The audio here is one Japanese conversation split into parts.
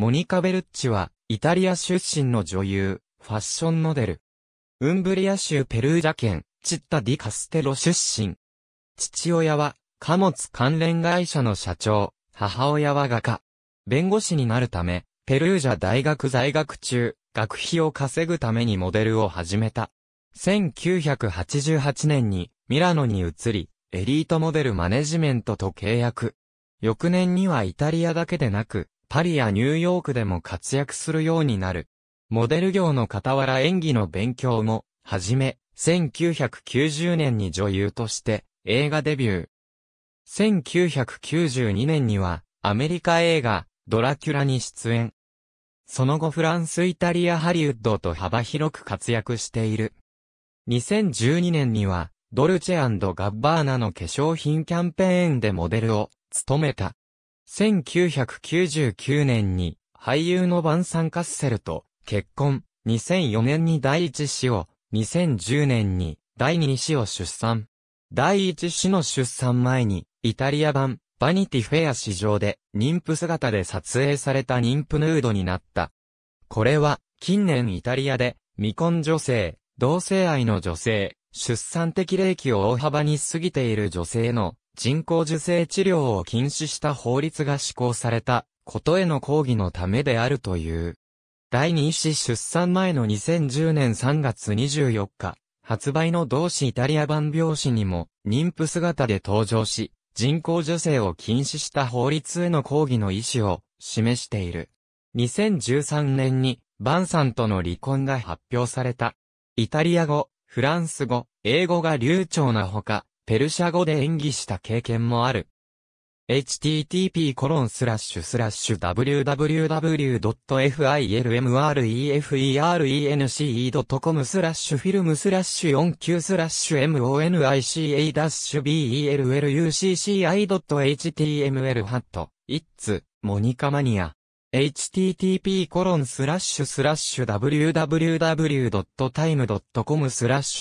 モニカ・ベルッチは、イタリア出身の女優、ファッションモデル。ウンブリア州ペルージャ県、チッタ・ディ・カステロ出身。父親は、貨物関連会社の社長、母親は画家。弁護士になるため、ペルージャ大学在学中、学費を稼ぐためにモデルを始めた。1988年に、ミラノに移り、エリートモデルマネジメントと契約。翌年にはイタリアだけでなく、パリやニューヨークでも活躍するようになる。モデル業の傍ら演技の勉強も、はじめ、1990年に女優として映画デビュー。1992年にはアメリカ映画ドラキュラに出演。その後フランスイタリアハリウッドと幅広く活躍している。2012年にはドルチェガッバーナの化粧品キャンペーンでモデルを務めた。1999年に俳優のバンサン・カッセルと結婚、2004年に第一子を、2010年に第二子を出産。第一子の出産前に、イタリア版、バニティフェア市場で、妊婦姿で撮影された妊婦ヌードになった。これは、近年イタリアで、未婚女性、同性愛の女性、出産的齢期を大幅に過ぎている女性の、人工受精治療を禁止した法律が施行されたことへの抗議のためであるという。第2子出産前の2010年3月24日、発売の同志イタリア版病紙にも、妊婦姿で登場し、人工受精を禁止した法律への抗議の意思を示している。2013年に、バンさんとの離婚が発表された。イタリア語、フランス語、英語が流暢なほか、ペルシャ語で演技した経験もある。http://www.filmrefence.com r スラッシュフィルムスラッシュ49スラッシュ monica-bellucci.html ハット、イッツ、モニカマニア。http://www.time.com コロンススラッシュスラッシ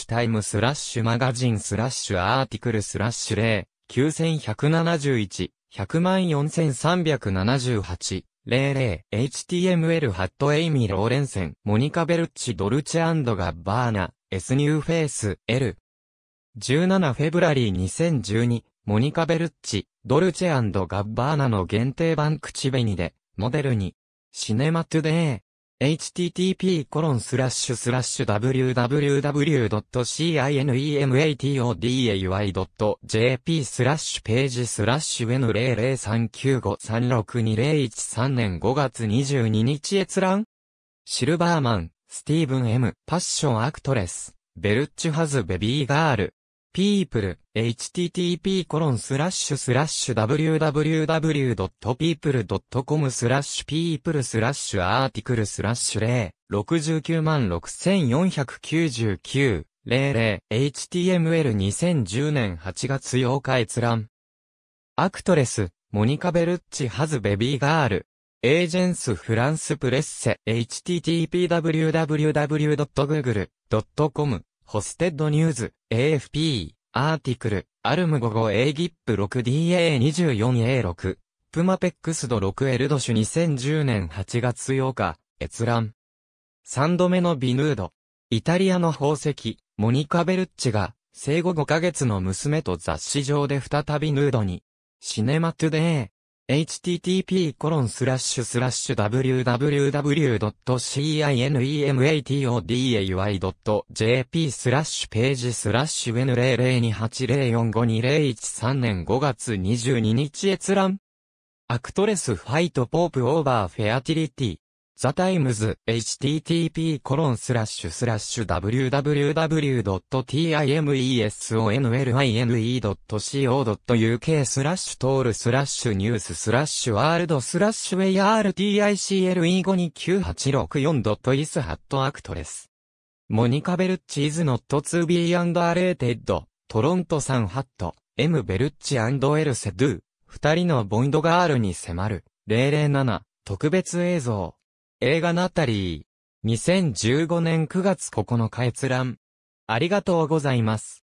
ュタイムスラッシュマガジンスラッシュアーティクルスラッシュ十9171 104378 00 HTML ハットエイミ・ーローレンセンモニカ・ベルッチ・ドルチェガッバーナ S ニューフェイス L 17フェブラリー2012モニカ・ベルッチ・ドルチェガッバーナの限定版口紅でモデルに、シネマトゥデイ、h t t p w w w c i n e m a t o d a y j p スラッシュページスラッシュ N00395362013 年5月22日閲覧シルバーマン、スティーブン M、パッションアクトレス、ベルッチュハズベビーガール、people.http://www.people.com スラッシュ people スラッシュアーティクルスラッシュ六69万6499 00 HTML 2010年8月8日閲覧。アクトレス、モニカ・ベルッチ・ハズ・ベビー・ガール。エージェンス・フランス・プレッセ。http://www.google.com ホステッドニューズ、AFP、アーティクル、アルム 55A ギップ 6DA24A6、プマペックスド6エルドシュ2010年8月8日、閲覧。3度目のビヌード。イタリアの宝石、モニカ・ベルッチが、生後5ヶ月の娘と雑誌上で再びヌードに。シネマトゥデー、http://www.cinematoday.jp スラッシュページスラッシュ N00280452013 年5月22日閲覧アクトレスファイトポープオーバーフェアティリティザタイムズ http://www.timesonline.co.uk スラッシュトールスラッシュニューススラッシュワールドスラッシュ ARTICLE52964.is ハットアクトレス。モニカ・ベルッチイズノット to be and r e a t e d トロントサンハットエム・ベルッチエルセドゥ二人のボンドガールに迫る007特別映像映画ナタリー。2015年9月9日閲覧。ありがとうございます。